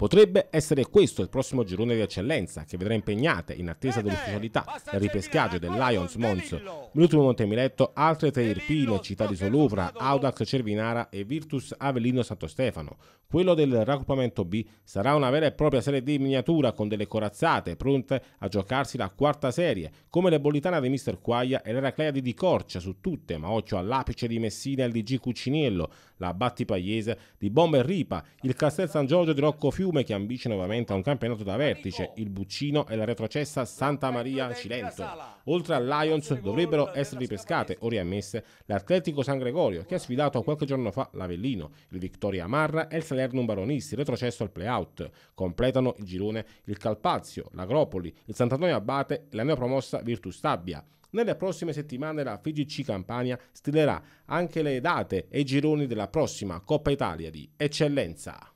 Potrebbe essere questo il prossimo girone di eccellenza che vedrà impegnate, in attesa dell'ufficialità del ripescaggio del Lions Monzo, L'ultimo Montemiletto, altre tre Irpino, Città di Solufra, Audax Cervinara e Virtus Avellino Santo Stefano. Quello del raggruppamento B sarà una vera e propria serie di miniatura con delle corazzate pronte a giocarsi la quarta serie, come le bolitane di Mr. Quaglia e l'Eraclea di Di Corcia su tutte, ma occhio all'apice di Messina e il DG Cucciniello, la Batti Pagliese di Bomber Ripa, il Castel San Giorgio di Rocco Fiume Fiume che ambisce nuovamente a un campionato da vertice, il Buccino e la retrocessa Santa Maria Cilento. Oltre al Lions dovrebbero essere ripescate o riammesse l'Atletico San Gregorio che ha sfidato qualche giorno fa l'Avellino, il Victoria Marra e il Salerno Baronisti retrocesso al playout. Completano il girone il Calpazio, l'Agropoli, il Sant'Antonio Abate e la neopromossa Virtus Stabia. Nelle prossime settimane la FGC Campania stilerà anche le date e i gironi della prossima Coppa Italia di eccellenza.